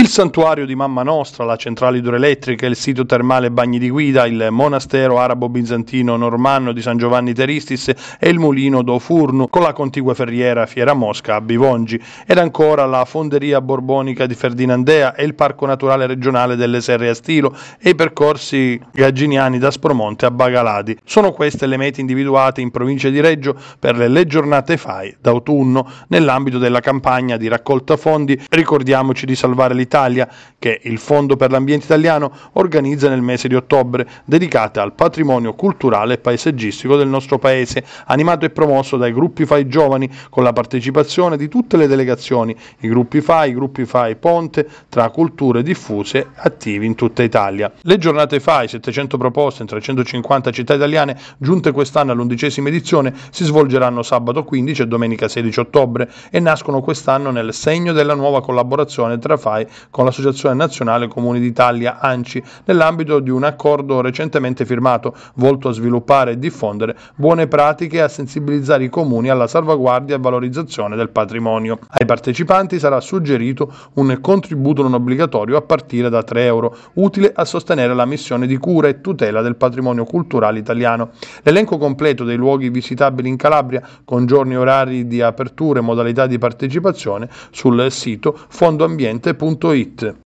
Il santuario di Mamma Nostra, la centrale idroelettrica, il sito termale Bagni di Guida, il monastero arabo-bizantino normanno di San Giovanni Teristis e il mulino do Furnu con la contigua ferriera Fiera Mosca a Bivongi ed ancora la fonderia borbonica di Ferdinandea e il parco naturale regionale delle Serre a Stilo e i percorsi gagginiani da Spromonte a Bagaladi. Sono queste le mete individuate in provincia di Reggio per le giornate FAI d'autunno nell'ambito della campagna di raccolta fondi Ricordiamoci di salvare l'Italia Italia che il Fondo per l'Ambiente Italiano organizza nel mese di ottobre, dedicata al patrimonio culturale e paesaggistico del nostro paese, animato e promosso dai gruppi FAI Giovani con la partecipazione di tutte le delegazioni, i gruppi FAI, i gruppi FAI Ponte, tra culture diffuse attivi in tutta Italia. Le giornate FAI, 700 proposte in 350 città italiane, giunte quest'anno all'undicesima edizione, si svolgeranno sabato 15 e domenica 16 ottobre e nascono quest'anno nel segno della nuova collaborazione tra FAI con l'Associazione Nazionale Comuni d'Italia ANCI nell'ambito di un accordo recentemente firmato volto a sviluppare e diffondere buone pratiche e a sensibilizzare i comuni alla salvaguardia e valorizzazione del patrimonio. Ai partecipanti sarà suggerito un contributo non obbligatorio a partire da 3 euro, utile a sostenere la missione di cura e tutela del patrimonio culturale italiano. L'elenco completo dei luoghi visitabili in Calabria, con giorni e orari di apertura e modalità di partecipazione, sul sito fondoambiente.it www.radioticino.it